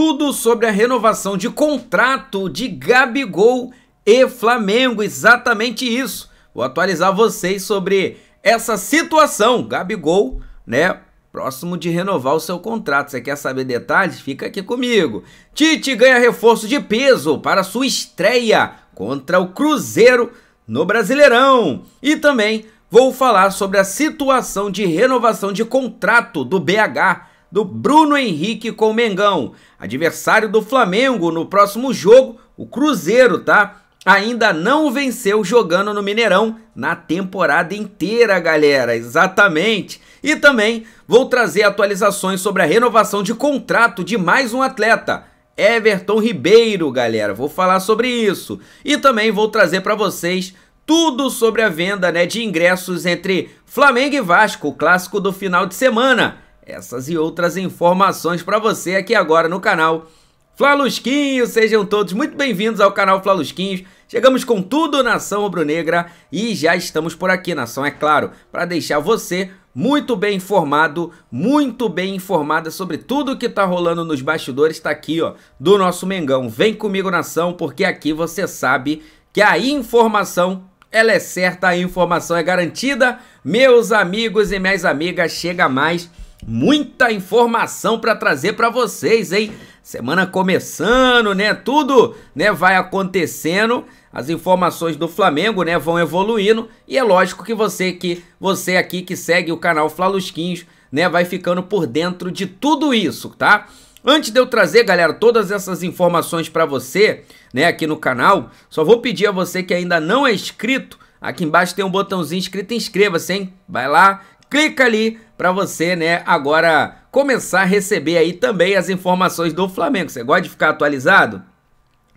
tudo sobre a renovação de contrato de Gabigol e Flamengo. Exatamente isso. Vou atualizar vocês sobre essa situação. Gabigol, né? Próximo de renovar o seu contrato. Você quer saber detalhes? Fica aqui comigo. Tite ganha reforço de peso para sua estreia contra o Cruzeiro no Brasileirão. E também vou falar sobre a situação de renovação de contrato do BH do Bruno Henrique com o Mengão. Adversário do Flamengo no próximo jogo, o Cruzeiro, tá? Ainda não venceu jogando no Mineirão na temporada inteira, galera. Exatamente. E também vou trazer atualizações sobre a renovação de contrato de mais um atleta. Everton Ribeiro, galera. Vou falar sobre isso. E também vou trazer para vocês tudo sobre a venda né, de ingressos entre Flamengo e Vasco, clássico do final de semana. Essas e outras informações para você aqui agora no canal Flalusquinho. Sejam todos muito bem-vindos ao canal Flalusquinhos. Chegamos com tudo Nação Rubro-Negra e já estamos por aqui, Nação, é claro, para deixar você muito bem informado, muito bem informada sobre tudo que tá rolando nos bastidores, tá aqui, ó, do nosso Mengão. Vem comigo, Nação, porque aqui você sabe que a informação ela é certa, a informação é garantida. Meus amigos e minhas amigas, chega mais. Muita informação para trazer para vocês, hein? Semana começando, né? Tudo, né, vai acontecendo. As informações do Flamengo, né, vão evoluindo e é lógico que você que você aqui que segue o canal Flalusquinhos, né, vai ficando por dentro de tudo isso, tá? Antes de eu trazer, galera, todas essas informações para você, né, aqui no canal, só vou pedir a você que ainda não é inscrito, aqui embaixo tem um botãozinho escrito inscreva-se, hein? Vai lá, clica ali para você, né, agora começar a receber aí também as informações do Flamengo. Você gosta de ficar atualizado?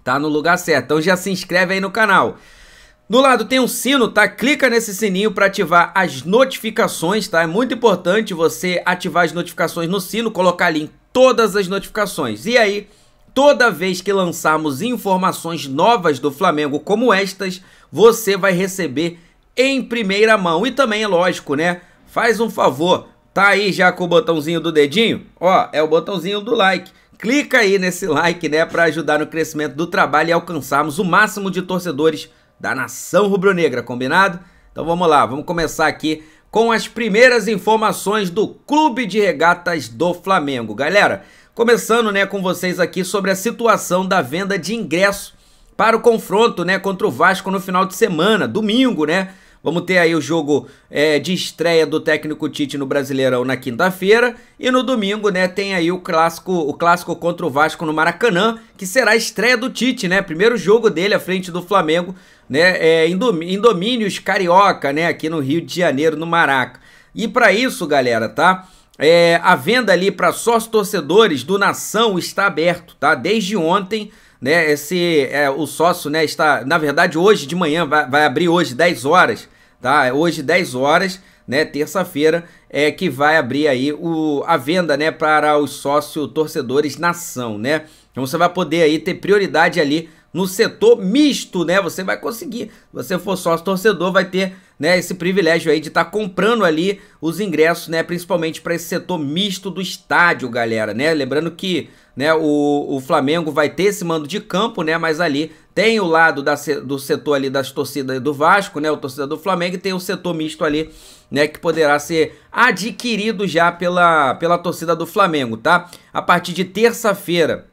Tá no lugar certo. Então já se inscreve aí no canal. Do lado tem um sino, tá? Clica nesse sininho para ativar as notificações, tá? É muito importante você ativar as notificações no sino, colocar ali em todas as notificações. E aí, toda vez que lançarmos informações novas do Flamengo como estas, você vai receber em primeira mão. E também é lógico, né? Faz um favor, Tá aí já com o botãozinho do dedinho? Ó, é o botãozinho do like. Clica aí nesse like, né, para ajudar no crescimento do trabalho e alcançarmos o máximo de torcedores da nação rubro-negra, combinado? Então vamos lá, vamos começar aqui com as primeiras informações do Clube de Regatas do Flamengo. Galera, começando, né, com vocês aqui sobre a situação da venda de ingresso para o confronto, né, contra o Vasco no final de semana, domingo, né? Vamos ter aí o jogo é, de estreia do técnico Tite no Brasileirão na quinta-feira. E no domingo, né, tem aí o clássico, o clássico contra o Vasco no Maracanã, que será a estreia do Tite, né? Primeiro jogo dele à frente do Flamengo, né? É, em, domínios carioca, né? Aqui no Rio de Janeiro, no Maraca. E para isso, galera, tá? É, a venda ali para sócios torcedores do Nação está aberto, tá? Desde ontem né? Esse é, o sócio, né, está, na verdade, hoje de manhã vai, vai abrir hoje 10 horas, tá? É hoje 10 horas, né, terça-feira é que vai abrir aí o, a venda, né, para os sócios torcedores nação, né? Então você vai poder aí ter prioridade ali no setor misto, né? Você vai conseguir. Se você for sócio torcedor, vai ter né, esse privilégio aí de estar tá comprando ali os ingressos, né? Principalmente para esse setor misto do estádio, galera, né? Lembrando que né, o, o Flamengo vai ter esse mando de campo, né? Mas ali tem o lado da, do setor ali das torcidas do Vasco, né? O torcedor do Flamengo e tem o setor misto ali, né? Que poderá ser adquirido já pela, pela torcida do Flamengo, tá? A partir de terça-feira,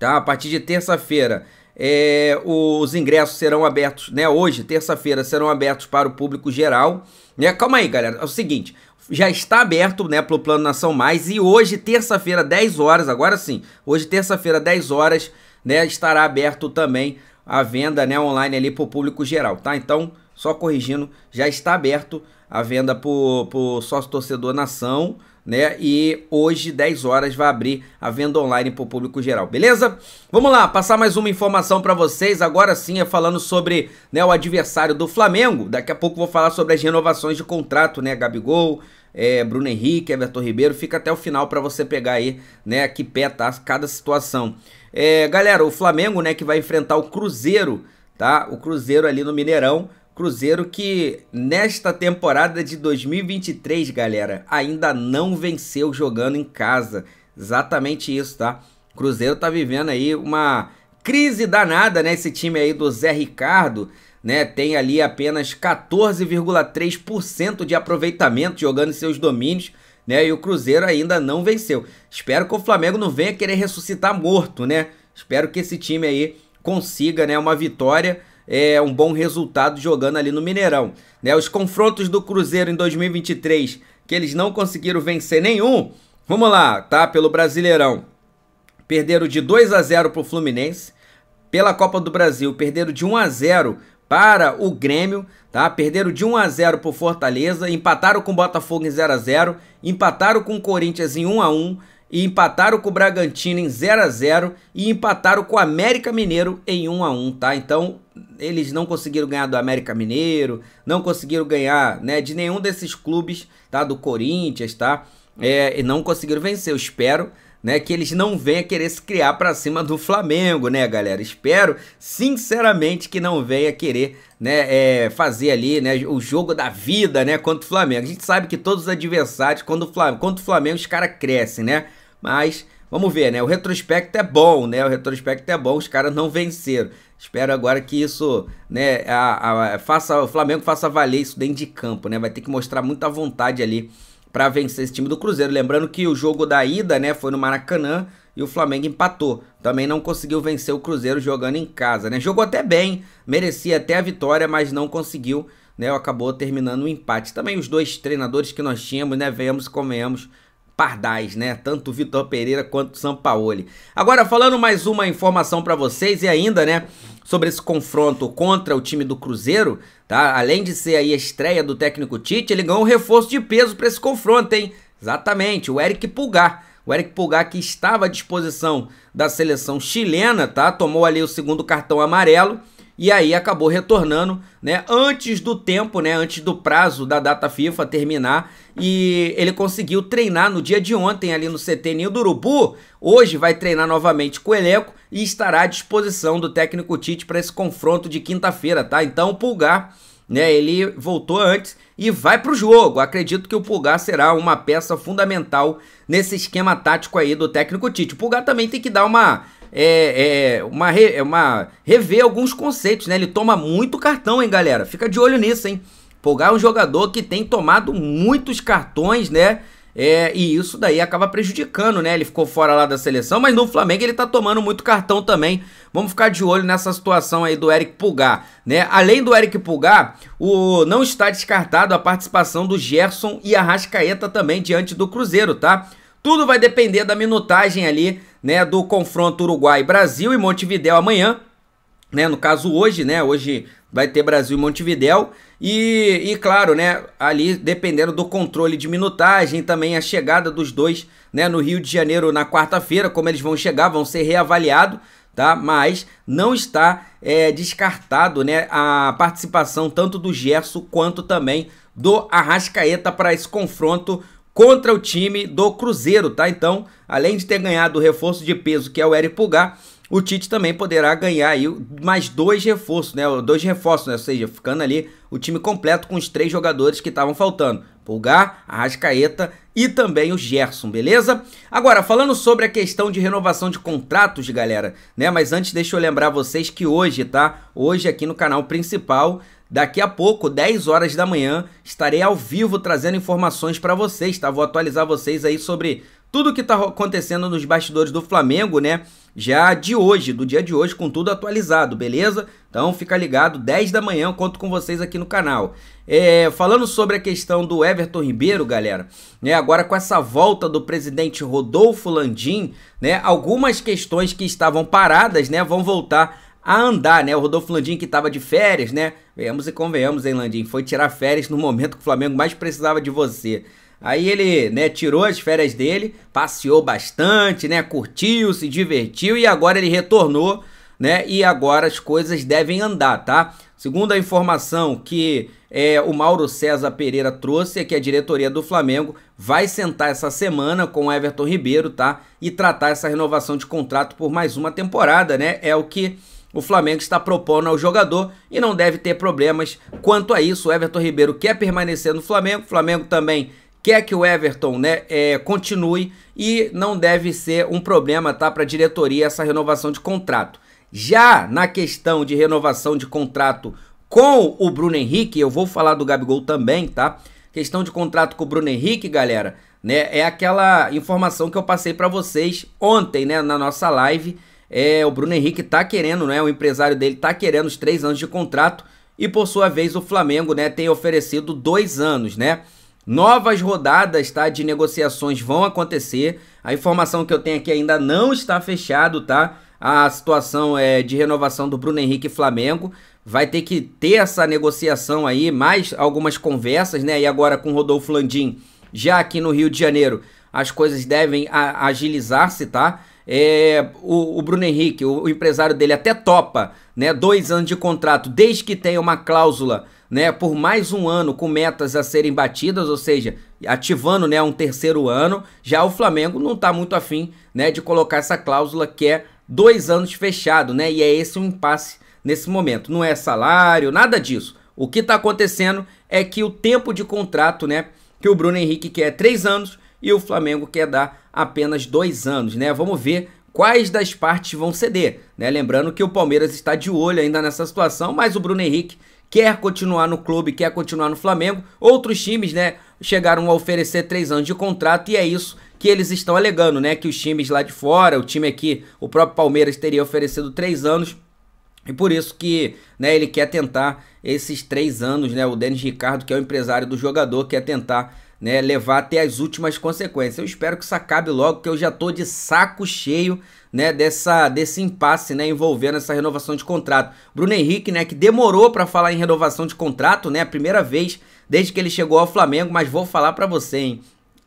tá? A partir de terça-feira é, os ingressos serão abertos, né? Hoje, terça-feira, serão abertos para o público geral. Né? Calma aí, galera. É o seguinte, já está aberto, né, o Plano Nação Mais e hoje, terça-feira, 10 horas, agora sim. Hoje, terça-feira, 10 horas, né, estará aberto também a venda, né, online ali para o público geral, tá? Então, só corrigindo, já está aberto a venda para o sócio torcedor Nação, né? E hoje, 10 horas, vai abrir a venda online para o público geral, beleza? Vamos lá, passar mais uma informação para vocês. Agora sim, é falando sobre né, o adversário do Flamengo. Daqui a pouco vou falar sobre as renovações de contrato, né? Gabigol, é, Bruno Henrique, Everton Ribeiro. Fica até o final para você pegar aí, né? Que pé tá cada situação. É, galera, o Flamengo, né? Que vai enfrentar o Cruzeiro, tá? O Cruzeiro ali no Mineirão. Cruzeiro que nesta temporada de 2023, galera, ainda não venceu jogando em casa. Exatamente isso, tá? Cruzeiro tá vivendo aí uma crise danada, né? Esse time aí do Zé Ricardo, né? Tem ali apenas 14,3% de aproveitamento jogando em seus domínios, né? E o Cruzeiro ainda não venceu. Espero que o Flamengo não venha querer ressuscitar morto, né? Espero que esse time aí consiga, né, uma vitória é, um bom resultado jogando ali no Mineirão. Né? Os confrontos do Cruzeiro em 2023, que eles não conseguiram vencer nenhum, vamos lá, tá? Pelo Brasileirão. Perderam de 2 a 0 para o Fluminense. Pela Copa do Brasil, perderam de 1 a 0 para o Grêmio, tá? Perderam de 1 a 0 para o Fortaleza, empataram com o Botafogo em 0 a 0, empataram com o Corinthians em 1 a 1, e empataram com o Bragantino em 0 a 0 e empataram com o América Mineiro em 1 a 1, tá? Então, eles não conseguiram ganhar do América Mineiro, não conseguiram ganhar, né, de nenhum desses clubes, tá, do Corinthians, tá? É, e não conseguiram vencer, eu espero, né, que eles não venham querer se criar para cima do Flamengo, né, galera? Espero sinceramente que não venha querer, né, é, fazer ali, né, o jogo da vida, né, contra o Flamengo. A gente sabe que todos os adversários, quando o Flamengo, contra o Flamengo, os caras crescem, né? Mas vamos ver, né? O retrospecto é bom, né? O retrospecto é bom, os caras não venceram. Espero agora que isso, né, a, a, faça, o Flamengo faça valer isso dentro de campo, né? Vai ter que mostrar muita vontade ali para vencer esse time do Cruzeiro. Lembrando que o jogo da ida, né, foi no Maracanã e o Flamengo empatou. Também não conseguiu vencer o Cruzeiro jogando em casa, né? Jogou até bem, merecia até a vitória, mas não conseguiu, né? Acabou terminando o um empate. Também os dois treinadores que nós tínhamos, né, venhamos e convenhamos, pardais, né? Tanto Vitor Pereira quanto Sampaoli. Agora, falando mais uma informação para vocês e ainda, né, sobre esse confronto contra o time do Cruzeiro, tá? Além de ser aí a estreia do técnico Tite, ele ganhou um reforço de peso para esse confronto, hein? Exatamente, o Eric Pulgar. O Eric Pulgar que estava à disposição da seleção chilena, tá? Tomou ali o segundo cartão amarelo e aí acabou retornando, né, antes do tempo, né, antes do prazo da data FIFA terminar, e ele conseguiu treinar no dia de ontem ali no CT Ninho do Urubu, hoje vai treinar novamente com o elenco e estará à disposição do técnico Tite para esse confronto de quinta-feira, tá? Então, Pulgar né? Ele voltou antes e vai para o jogo. Acredito que o Pulgar será uma peça fundamental nesse esquema tático aí do técnico Tite. O Pulgar também tem que dar uma é, é uma, re, é uma rever alguns conceitos, né? Ele toma muito cartão, hein, galera? Fica de olho nisso, hein? Polgar é um jogador que tem tomado muitos cartões, né? É, e isso daí acaba prejudicando, né? Ele ficou fora lá da seleção, mas no Flamengo ele tá tomando muito cartão também. Vamos ficar de olho nessa situação aí do Eric Pulgar, né? Além do Eric Pulgar, o não está descartado a participação do Gerson e a Rascaeta também diante do Cruzeiro, tá? Tudo vai depender da minutagem ali né, do confronto Uruguai-Brasil e Montevideo amanhã, né, no caso hoje, né, hoje vai ter Brasil e Montevideo e, e claro, né, ali dependendo do controle de minutagem, também a chegada dos dois, né, no Rio de Janeiro na quarta-feira, como eles vão chegar, vão ser reavaliados, tá? Mas não está é, descartado, né, a participação tanto do Gerson quanto também do Arrascaeta para esse confronto contra o time do Cruzeiro, tá? Então, além de ter ganhado o reforço de peso que é o Eric Pulgar, o Tite também poderá ganhar aí mais dois reforços, né? Dois reforços, né? Ou seja, ficando ali o time completo com os três jogadores que estavam faltando. Pulgar, Arrascaeta e também o Gerson, beleza? Agora, falando sobre a questão de renovação de contratos, galera, né? Mas antes deixa eu lembrar vocês que hoje, tá? Hoje aqui no canal principal Daqui a pouco, 10 horas da manhã, estarei ao vivo trazendo informações para vocês, tá? Vou atualizar vocês aí sobre tudo que está acontecendo nos bastidores do Flamengo, né? Já de hoje, do dia de hoje, com tudo atualizado, beleza? Então fica ligado, 10 da manhã, conto com vocês aqui no canal. É, falando sobre a questão do Everton Ribeiro, galera, né? Agora com essa volta do presidente Rodolfo Landim, né? Algumas questões que estavam paradas, né? Vão voltar a andar, né? O Rodolfo Landim que estava de férias, né? Venhamos e convenhamos, hein, Landim? Foi tirar férias no momento que o Flamengo mais precisava de você. Aí ele, né, tirou as férias dele, passeou bastante, né, curtiu, se divertiu e agora ele retornou, né? E agora as coisas devem andar, tá? Segundo a informação que é, o Mauro César Pereira trouxe, é que a diretoria do Flamengo vai sentar essa semana com o Everton Ribeiro, tá? E tratar essa renovação de contrato por mais uma temporada, né? É o que o Flamengo está propondo ao jogador e não deve ter problemas quanto a isso. O Everton Ribeiro quer permanecer no Flamengo, o Flamengo também quer que o Everton né, é, continue e não deve ser um problema tá, para a diretoria essa renovação de contrato. Já na questão de renovação de contrato com o Bruno Henrique, eu vou falar do Gabigol também, tá? Questão de contrato com o Bruno Henrique, galera, né? É aquela informação que eu passei para vocês ontem, né, na nossa live, é, o Bruno Henrique tá querendo, né? O empresário dele tá querendo os três anos de contrato. E por sua vez, o Flamengo, né, tem oferecido dois anos, né? Novas rodadas tá, de negociações vão acontecer. A informação que eu tenho aqui ainda não está fechado, tá? A situação é, de renovação do Bruno Henrique Flamengo. Vai ter que ter essa negociação aí, mais algumas conversas, né? E agora com Rodolfo Landim, já aqui no Rio de Janeiro, as coisas devem agilizar-se, tá? É, o, o, Bruno Henrique, o, o, empresário dele, até topa, né? Dois anos de contrato, desde que tenha uma cláusula, né? Por mais um ano com metas a serem batidas, ou seja, ativando, né? Um terceiro ano. Já o Flamengo não está muito afim, né? De colocar essa cláusula que é dois anos fechado, né? E é esse o um impasse nesse momento. Não é salário, nada disso. O que está acontecendo é que o tempo de contrato, né? Que o Bruno Henrique quer é três anos e o Flamengo quer dar apenas dois anos, né? Vamos ver quais das partes vão ceder, né? Lembrando que o Palmeiras está de olho ainda nessa situação, mas o Bruno Henrique quer continuar no clube, quer continuar no Flamengo. Outros times, né, chegaram a oferecer três anos de contrato e é isso que eles estão alegando, né? Que os times lá de fora, o time aqui, o próprio Palmeiras teria oferecido três anos. E por isso que né, ele quer tentar esses três anos, né? O Denis Ricardo, que é o empresário do jogador, quer tentar né, levar até as últimas consequências. Eu espero que isso acabe logo, que eu já tô de saco cheio, né, dessa desse impasse, né, envolvendo essa renovação de contrato. Bruno Henrique, né, que demorou para falar em renovação de contrato, né, a primeira vez desde que ele chegou ao Flamengo, mas vou falar para você, hein,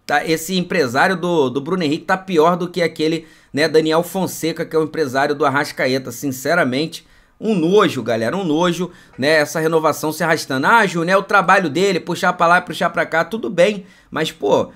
tá, esse empresário do, do Bruno Henrique tá pior do que aquele, né, Daniel Fonseca, que é o empresário do Arrascaeta, sinceramente um nojo, galera, um nojo, né? Essa renovação se arrastando. Ah, Juné, o trabalho dele, puxar pra lá, puxar pra cá, tudo bem. Mas, pô,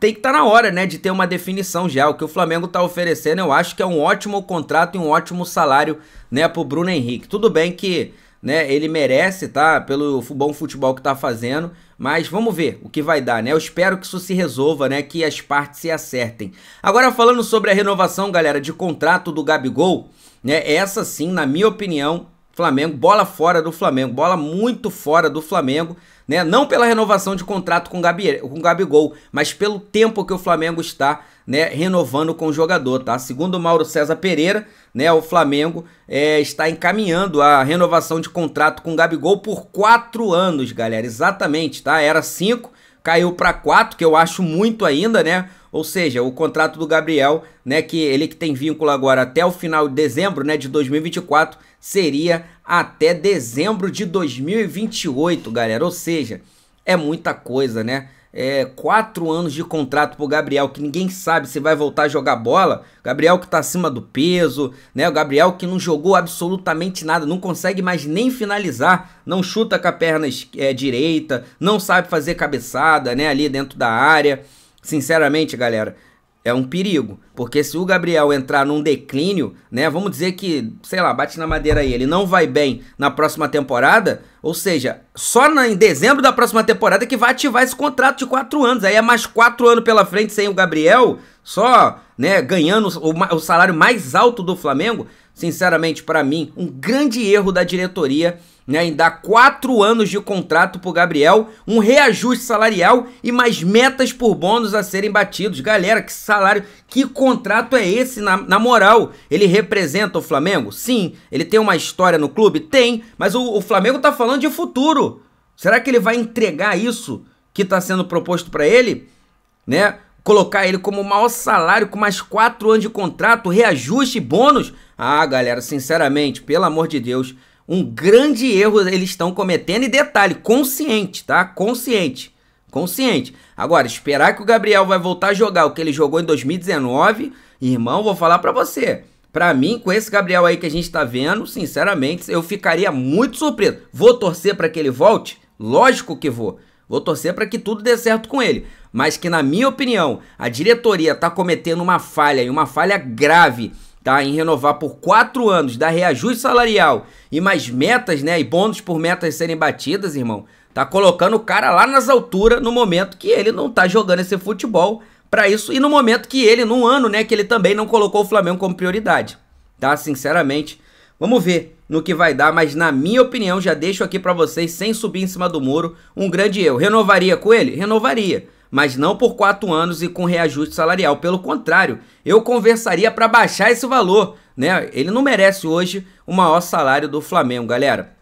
tem que estar tá na hora, né, de ter uma definição já. O que o Flamengo está oferecendo, eu acho que é um ótimo contrato e um ótimo salário, né, pro Bruno Henrique. Tudo bem que né? Ele merece, tá? Pelo bom futebol que tá fazendo. Mas vamos ver o que vai dar, né? Eu espero que isso se resolva, né? Que as partes se acertem. Agora falando sobre a renovação, galera, de contrato do Gabigol, né? Essa sim, na minha opinião, Flamengo, bola fora do Flamengo, bola muito fora do Flamengo né? Não pela renovação de contrato com Gabi, com Gabigol, mas pelo tempo que o Flamengo está, né, renovando com o jogador, tá? Segundo Mauro César Pereira, né, o Flamengo é, está encaminhando a renovação de contrato com Gabigol por quatro anos, galera. Exatamente, tá? Era cinco, caiu para quatro, que eu acho muito ainda, né? Ou seja, o contrato do Gabriel, né, que ele que tem vínculo agora até o final de dezembro, né, de 2024, seria até dezembro de 2028, galera. Ou seja, é muita coisa, né? É, quatro anos de contrato pro Gabriel, que ninguém sabe se vai voltar a jogar bola. Gabriel que tá acima do peso, né? O Gabriel que não jogou absolutamente nada, não consegue mais nem finalizar, não chuta com a perna é, direita, não sabe fazer cabeçada, né? Ali dentro da área sinceramente, galera, é um perigo. Porque se o Gabriel entrar num declínio, né? Vamos dizer que, sei lá, bate na madeira aí, ele não vai bem na próxima temporada. Ou seja, só na, em dezembro da próxima temporada que vai ativar esse contrato de quatro anos. Aí é mais quatro anos pela frente sem o Gabriel, só né, ganhando o, o salário mais alto do Flamengo. Sinceramente, para mim, um grande erro da diretoria né, em dar quatro anos de contrato para Gabriel, um reajuste salarial e mais metas por bônus a serem batidos. Galera, que salário, que contrato é esse na, na moral? Ele representa o Flamengo? Sim. Ele tem uma história no clube? Tem. Mas o, o Flamengo tá falando de futuro. Será que ele vai entregar isso que está sendo proposto para ele? Né? Colocar ele como o maior salário, com mais quatro anos de contrato, reajuste, e bônus? Ah, galera, sinceramente, pelo amor de Deus, um grande erro eles estão cometendo e detalhe, consciente, tá? Consciente. Consciente. Agora, esperar que o Gabriel vai voltar a jogar o que ele jogou em 2019, irmão, vou falar para você. Para mim, com esse Gabriel aí que a gente tá vendo, sinceramente, eu ficaria muito surpreso. Vou torcer para que ele volte? Lógico que vou. Vou torcer para que tudo dê certo com ele, mas que na minha opinião, a diretoria tá cometendo uma falha e uma falha grave tá? Em renovar por quatro anos, dar reajuste salarial e mais metas, né? E bônus por metas serem batidas, irmão. Tá colocando o cara lá nas alturas no momento que ele não tá jogando esse futebol para isso e no momento que ele, num ano, né, que ele também não colocou o Flamengo como prioridade, tá? Sinceramente, vamos ver no que vai dar, mas na minha opinião, já deixo aqui para vocês, sem subir em cima do muro, um grande erro. Renovaria com ele? Renovaria mas não por quatro anos e com reajuste salarial. Pelo contrário, eu conversaria para baixar esse valor. Né? Ele não merece hoje o maior salário do Flamengo, galera.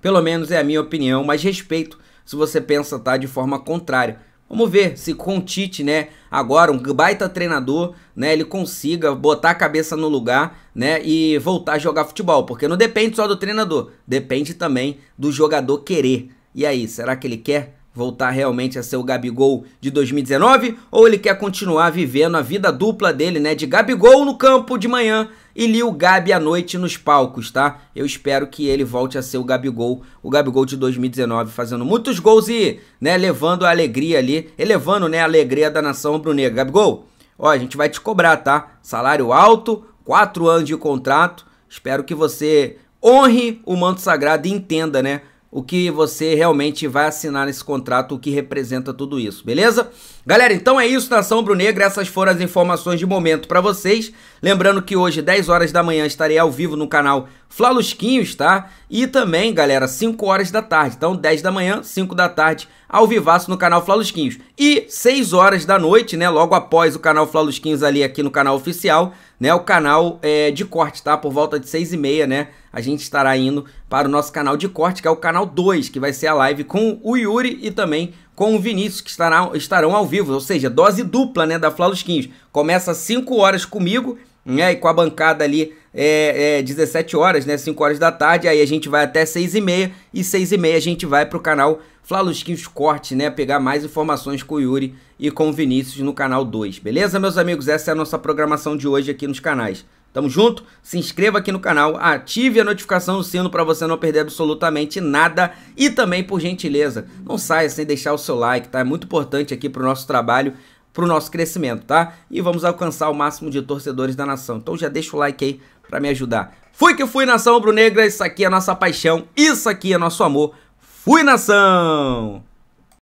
Pelo menos é a minha opinião, mas respeito se você pensa tá de forma contrária. Vamos ver se com o Tite, né, agora um baita treinador, né, ele consiga botar a cabeça no lugar, né, e voltar a jogar futebol, porque não depende só do treinador, depende também do jogador querer. E aí, será que ele quer? voltar realmente a ser o Gabigol de 2019 ou ele quer continuar vivendo a vida dupla dele, né, de Gabigol no campo de manhã e Lil Gabi à noite nos palcos, tá? Eu espero que ele volte a ser o Gabigol, o Gabigol de 2019, fazendo muitos gols e, né, levando a alegria ali, elevando, né, a alegria da nação rubro Gabigol, ó, a gente vai te cobrar, tá? Salário alto, quatro anos de contrato. Espero que você honre o manto sagrado e entenda, né? o que você realmente vai assinar nesse contrato, o que representa tudo isso, beleza? Galera, então é isso, Nação Brunegra, essas foram as informações de momento para vocês. Lembrando que hoje, 10 horas da manhã, estarei ao vivo no canal Lusquinhos, tá? E também, galera, 5 horas da tarde, então 10 da manhã, 5 da tarde, ao vivaço no canal Flausquinhos E 6 horas da noite, né, logo após o canal Flausquinhos ali aqui no canal oficial, né, o canal é, de corte, tá? Por volta de 6 e meia, né, a gente estará indo para o nosso canal de corte, que é o canal 2, que vai ser a live com o Yuri e também com o Vinícius, que estará, estarão ao vivo, ou seja, dose dupla, né, da Flausquinhos Começa às 5 horas comigo, né, e com a bancada ali é, é 17 horas, né? 5 horas da tarde, aí a gente vai até 6 e meia e 6 e meia a gente vai pro canal Flalusquinhos Corte, né? Pegar mais informações com o Yuri e com o Vinícius no canal 2, beleza, meus amigos? Essa é a nossa programação de hoje aqui nos canais. Tamo junto? Se inscreva aqui no canal, ative a notificação do sino para você não perder absolutamente nada e também, por gentileza, não saia sem deixar o seu like, tá? É muito importante aqui pro nosso trabalho, pro nosso crescimento, tá? E vamos alcançar o máximo de torcedores da nação. Então já deixa o like aí para me ajudar. Fui que fui, nação rubro-negra, isso aqui é nossa paixão, isso aqui é nosso amor. Fui, nação!